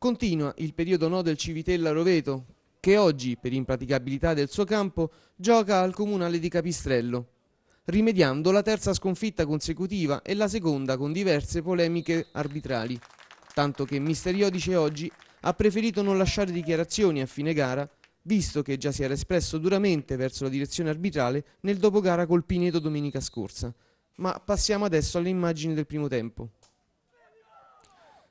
Continua il periodo no del Civitella Roveto, che oggi, per impraticabilità del suo campo, gioca al comunale di Capistrello, rimediando la terza sconfitta consecutiva e la seconda con diverse polemiche arbitrali, tanto che Misteriodice oggi ha preferito non lasciare dichiarazioni a fine gara, visto che già si era espresso duramente verso la direzione arbitrale nel dopogara col Pineto domenica scorsa. Ma passiamo adesso alle immagini del primo tempo.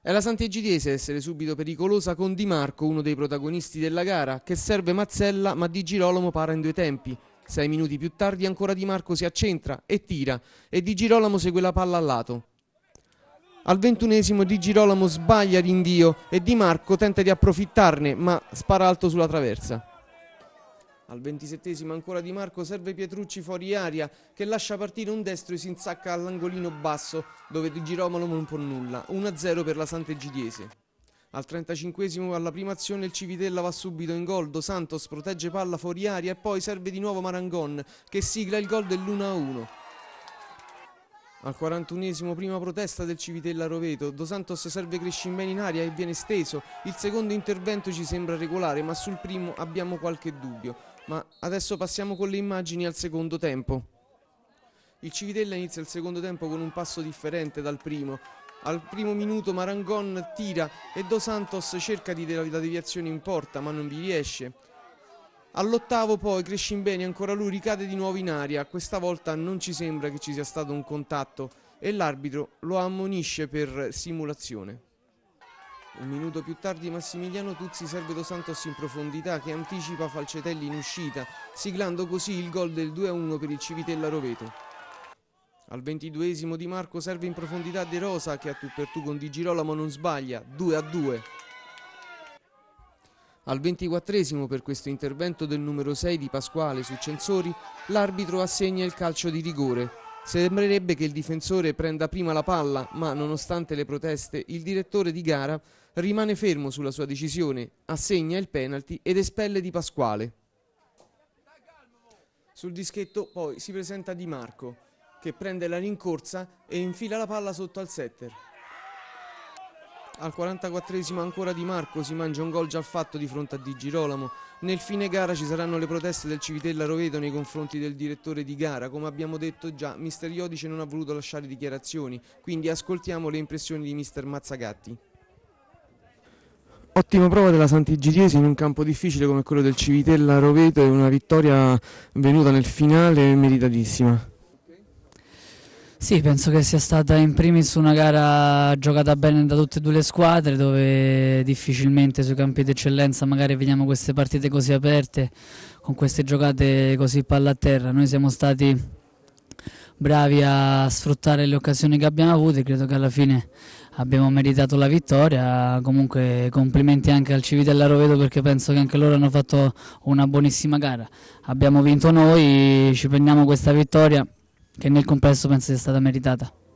È la Sant'Egidiese a essere subito pericolosa con Di Marco, uno dei protagonisti della gara, che serve Mazzella ma Di Girolamo para in due tempi. Sei minuti più tardi ancora Di Marco si accentra e tira e Di Girolamo segue la palla al lato. Al ventunesimo Di Girolamo sbaglia rinvio e Di Marco tenta di approfittarne ma spara alto sulla traversa. Al ventisettesimo ancora Di Marco serve Pietrucci fuori aria che lascia partire un destro e si insacca all'angolino basso dove Di Giromalo non può nulla. 1-0 per la Sant'Egidiese. Al 35 alla prima azione il Civitella va subito in gol, Do Santos protegge palla fuori aria e poi serve di nuovo Marangon che sigla il gol dell'1-1. Al 41esimo prima protesta del Civitella Roveto, Dos Santos serve Crescimbeni in aria e viene steso. Il secondo intervento ci sembra regolare, ma sul primo abbiamo qualche dubbio. Ma adesso passiamo con le immagini al secondo tempo. Il Civitella inizia il secondo tempo con un passo differente dal primo. Al primo minuto Marangon tira e Dos Santos cerca di dare la deviazione in porta, ma non vi riesce. All'ottavo poi Crescimbeni, ancora lui, ricade di nuovo in aria, questa volta non ci sembra che ci sia stato un contatto e l'arbitro lo ammonisce per simulazione. Un minuto più tardi Massimiliano Tuzzi serve Dos Santos in profondità che anticipa Falcetelli in uscita, siglando così il gol del 2-1 per il Civitella Roveto. Al ventiduesimo Di Marco serve in profondità De Rosa che a tu per tu con Di Girolamo non sbaglia, 2-2. Al 24 per questo intervento del numero 6 di Pasquale su Censori, l'arbitro assegna il calcio di rigore. Sembrerebbe che il difensore prenda prima la palla, ma nonostante le proteste, il direttore di gara rimane fermo sulla sua decisione, assegna il penalty ed espelle di Pasquale. Sul dischetto poi si presenta Di Marco, che prende la rincorsa e infila la palla sotto al setter. Al 44 esimo ancora Di Marco si mangia un gol già fatto di fronte a Di Girolamo. Nel fine gara ci saranno le proteste del Civitella Roveto nei confronti del direttore di gara. Come abbiamo detto già, mister Iodice non ha voluto lasciare dichiarazioni, quindi ascoltiamo le impressioni di mister Mazzagatti. Ottima prova della Sant'Igiriesi in un campo difficile come quello del Civitella Roveto e una vittoria venuta nel finale meritatissima. Sì, penso che sia stata in primis una gara giocata bene da tutte e due le squadre, dove difficilmente sui campi d'eccellenza magari vediamo queste partite così aperte, con queste giocate così palla a terra. Noi siamo stati bravi a sfruttare le occasioni che abbiamo avuto e credo che alla fine abbiamo meritato la vittoria. Comunque complimenti anche al Civitella Rovedo perché penso che anche loro hanno fatto una buonissima gara. Abbiamo vinto noi, ci prendiamo questa vittoria che nel complesso penso sia stata meritata.